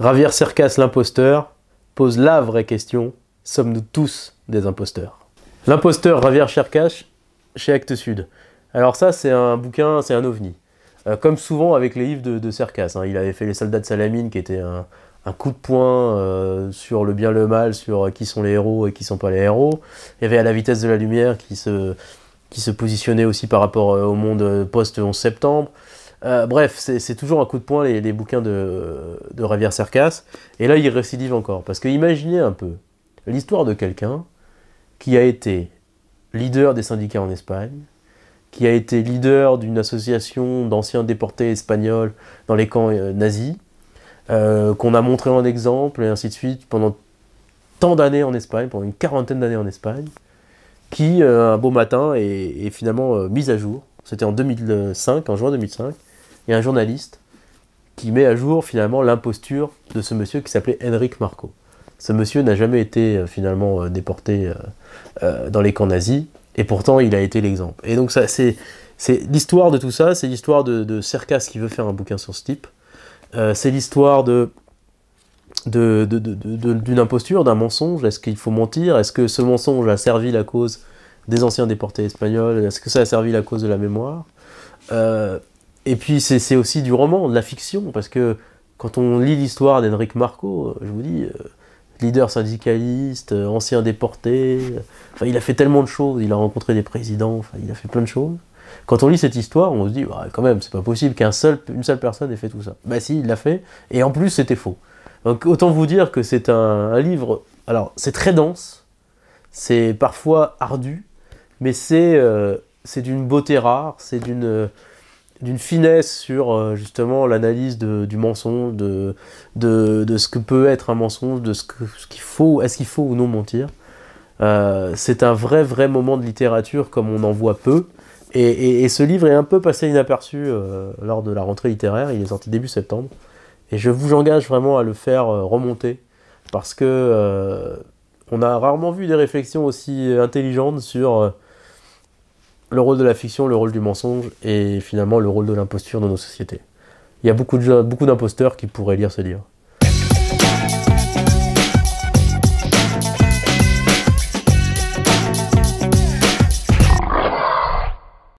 Ravier Cercas l'imposteur pose la vraie question sommes-nous tous des imposteurs L'imposteur Ravier Cercas chez Actes Sud. Alors ça, c'est un bouquin, c'est un ovni. Euh, comme souvent avec les livres de, Cercas, hein. il avait fait Les Soldats de Salamine, qui était un, coup de poing euh, sur le bien le mal, sur euh, qui sont les héros et qui sont pas les héros. Il y avait À la vitesse de la lumière qui se, qui se positionnait aussi par rapport au monde post-11 septembre. Euh, bref, c'est toujours un coup de poing les, bouquins de, Ravier Cercas. Et là, il récidive encore. Parce que imaginez un peu l'histoire de quelqu'un qui a été leader des syndicats en Espagne, qui a été leader d'une association d'anciens déportés espagnols dans les camps euh, nazis, euh, qu'on a montré en exemple, et ainsi de suite, pendant tant d'années en Espagne, pendant une quarantaine d'années en Espagne, qui, un beau matin, est, finalement mise à jour. C'était en 2005, en juin 2005 il un journaliste qui met à jour finalement l'imposture de ce monsieur qui s'appelait Henrik Marco. Ce monsieur n'a jamais été euh, finalement euh, déporté euh, dans les camps nazis, et pourtant il a été l'exemple. Et donc ça, c'est, c'est l'histoire de tout ça, c'est l'histoire de, de Cercas qui veut faire un bouquin sur ce type, c'est l'histoire de d'une imposture, d'un mensonge Est-ce qu'il faut mentir Est-ce que ce mensonge a servi la cause des anciens déportés espagnols Est-ce que ça a servi la cause de la mémoire et puis c'est aussi du roman, de la fiction, parce que quand on lit l'histoire d'Henrik Marco, euh, je vous dis, euh, leader syndicaliste, euh, ancien déporté, enfin, il a fait tellement de choses, il a rencontré des présidents, enfin, il a fait plein de choses. Quand on lit cette histoire, on se dit, bah, quand même, c'est pas possible qu'une seul, seule personne ait fait tout ça. Bah si, il l'a fait, et en plus c'était faux. Donc autant vous dire que c'est un, livre, alors c'est très dense, c'est parfois ardu, mais c'est c'est d'une beauté rare, c'est d'une d'une finesse sur euh, justement l'analyse du mensonge, de, de, ce que peut être un mensonge, de ce qu'il faut, est-ce qu'il faut ou non mentir. Euh, c'est un vrai, vrai moment de littérature comme on en voit peu. Et, ce livre est un peu passé inaperçu euh, lors de la rentrée littéraire, il est sorti début septembre. Et je vous engage vraiment à le faire remonter, parce que on a rarement vu des réflexions aussi intelligentes sur le rôle de la fiction, le rôle du mensonge et finalement le rôle de l'imposture dans nos sociétés. Il y a beaucoup, beaucoup d'imposteurs qui pourraient lire ce livre.